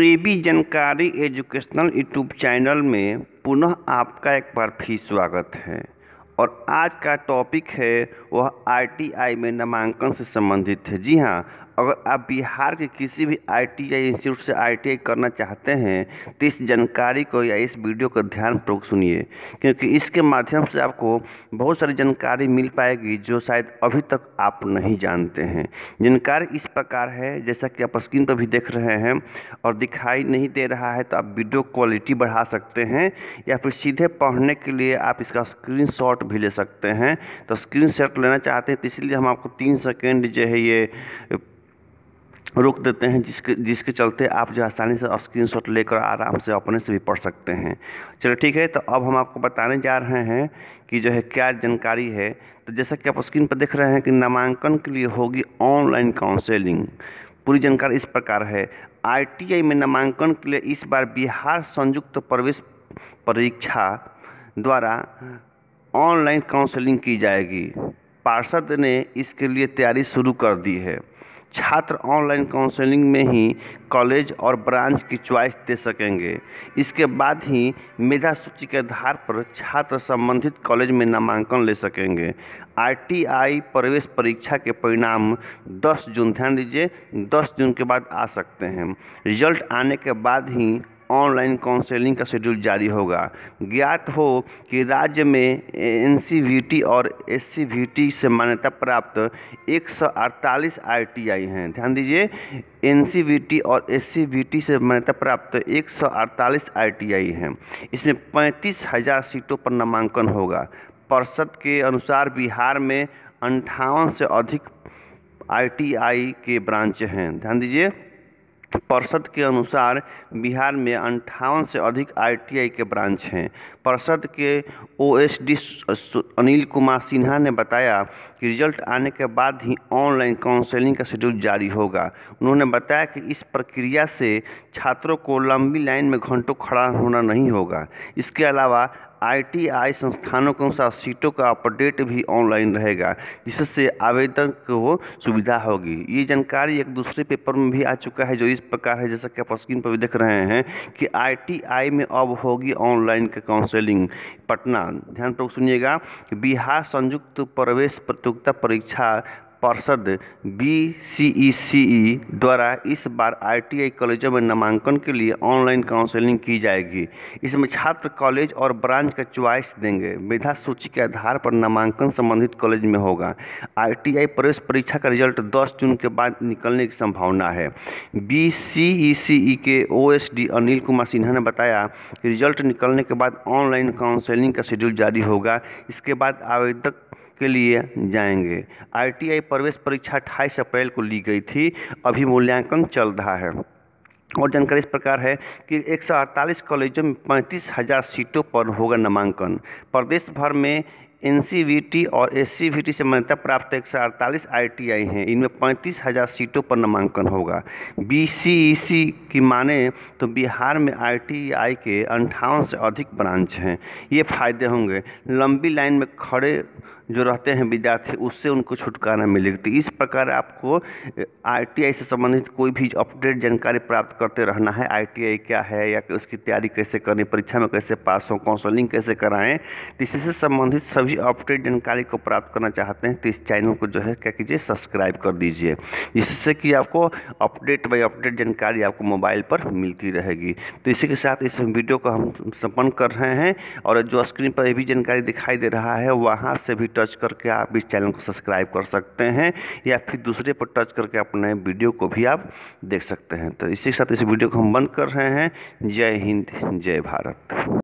ए B जानकारी educational YouTube channel में पुनः आपका एक बार फिर स्वागत है और आज का टॉपिक है वह आईटीआई में नामांकन से संबंधित है जी हाँ अगर आप बिहार के किसी भी आईटीआई इंस्टीट्यूट से आईटीआई करना चाहते हैं तो इस जानकारी को या इस वीडियो को ध्यानपूर्वक सुनिए क्योंकि इसके माध्यम से आपको बहुत सारी जानकारी मिल पाएगी जो शायद अभी तक आप नहीं जानते हैं जानकारी इस प्रकार है जैसा कि आप स्क्रीन पर भी देख रहे हैं और दिखाई नहीं दे रहा है तो आप वीडियो क्वालिटी बढ़ा सकते हैं या फिर सीधे पढ़ने के लिए आप इसका स्क्रीन भी ले सकते हैं तो स्क्रीन लेना चाहते हैं तो इसलिए हम आपको तीन सेकेंड जो है ये रोक देते हैं जिसके जिसके चलते आप जो आसानी से शॉट लेकर आराम से अपने से भी पढ़ सकते हैं चलो ठीक है तो अब हम आपको बताने जा रहे हैं कि जो है क्या जानकारी है तो जैसा कि आप स्क्रीन पर देख रहे हैं कि नामांकन के लिए होगी ऑनलाइन काउंसलिंग पूरी जानकारी इस प्रकार है आईटीआई में नामांकन के लिए इस बार बिहार संयुक्त प्रवेश परीक्षा द्वारा ऑनलाइन काउंसलिंग की जाएगी पार्षद ने इसके लिए तैयारी शुरू कर दी है छात्र ऑनलाइन काउंसलिंग में ही कॉलेज और ब्रांच की च्वाइस दे सकेंगे इसके बाद ही मेधा सूची के आधार पर छात्र संबंधित कॉलेज में नामांकन ले सकेंगे आरटीआई प्रवेश परीक्षा के परिणाम 10 जून ध्यान दीजिए 10 जून के बाद आ सकते हैं रिजल्ट आने के बाद ही ऑनलाइन काउंसलिंग का शेड्यूल जारी होगा ज्ञात हो कि राज्य में एन और एस से मान्यता प्राप्त एक सौ हैं ध्यान दीजिए एन और एस से मान्यता प्राप्त एक सौ हैं इसमें पैंतीस हज़ार सीटों पर नामांकन होगा पर्षद के अनुसार बिहार में अंठावन से अधिक आईटीआई के ब्रांच हैं ध्यान दीजिए पर्षद के अनुसार बिहार में अंठावन से अधिक आईटीआई के ब्रांच हैं परिषद के ओएसडी अनिल कुमार सिन्हा ने बताया कि रिजल्ट आने के बाद ही ऑनलाइन काउंसलिंग का शेड्यूल जारी होगा उन्होंने बताया कि इस प्रक्रिया से छात्रों को लंबी लाइन में घंटों खड़ा होना नहीं होगा इसके अलावा आईटीआई संस्थानों के अनुसार सीटों का अपडेट भी ऑनलाइन रहेगा जिससे आवेदन को सुविधा होगी ये जानकारी एक दूसरे पेपर में भी आ चुका है जो इस प्रकार है जैसा कि आप स्क्रीन पर भी देख रहे हैं कि आईटीआई में अब होगी ऑनलाइन की काउंसलिंग पटना ध्यानपूर्वक सुनिएगा बिहार संयुक्त प्रवेश प्रतियोगिता परीक्षा पर्षद B C E e C E e द्वारा इस बार आईटीआई कॉलेजों में नामांकन के लिए ऑनलाइन काउंसलिंग की जाएगी इसमें छात्र कॉलेज और ब्रांच का च्वाइस देंगे मेधा सूची के आधार पर नामांकन संबंधित कॉलेज में होगा आईटीआई प्रवेश परीक्षा का रिजल्ट 10 जून के बाद निकलने की संभावना है बी सी ई सी ई के O S D Anil Kumar Sinha ने बताया कि रिजल्ट निकलने के बाद ऑनलाइन काउंसलिंग का शेड्यूल जारी होगा इसके बाद आवेदक के लिए जाएंगे आईटीआई प्रवेश परीक्षा अट्ठाईस अप्रैल को ली गई थी अभी मूल्यांकन चल रहा है और जानकारी इस प्रकार है कि एक कॉलेजों में पैंतीस हज़ार सीटों पर होगा नामांकन प्रदेश भर में एन और एस से मान्यता प्राप्त एक सौ अड़तालीस आई हैं इनमें पैंतीस हज़ार सीटों पर नामांकन होगा बी की माने तो बिहार में आईटीआई के अंठावन से अधिक ब्रांच हैं ये फ़ायदे होंगे लंबी लाइन में खड़े जो रहते हैं विद्यार्थी उससे उनको छुटकारा मिलेगी तो इस प्रकार आपको आईटीआई से संबंधित कोई भी अपडेट जानकारी प्राप्त करते रहना है आईटीआई क्या है या कि उसकी तैयारी कैसे करनी परीक्षा में कैसे पास हो काउंसलिंग कैसे कराएं तो इसी से संबंधित सभी अपडेट जानकारी को प्राप्त करना चाहते हैं तो इस चैनल को जो है क्या कीजिए सब्सक्राइब कर दीजिए जिससे कि आपको अपडेट बाई अपडेट जानकारी आपको मोबाइल पर मिलती रहेगी तो इसी के साथ इस वीडियो को हम संपन्न कर रहे हैं और जो स्क्रीन पर भी जानकारी दिखाई दे रहा है वहाँ से भी टच करके आप इस चैनल को सब्सक्राइब कर सकते हैं या फिर दूसरे पर टच करके अपने वीडियो को भी आप देख सकते हैं तो इसी के साथ इस वीडियो को हम बंद कर रहे हैं जय हिंद जय भारत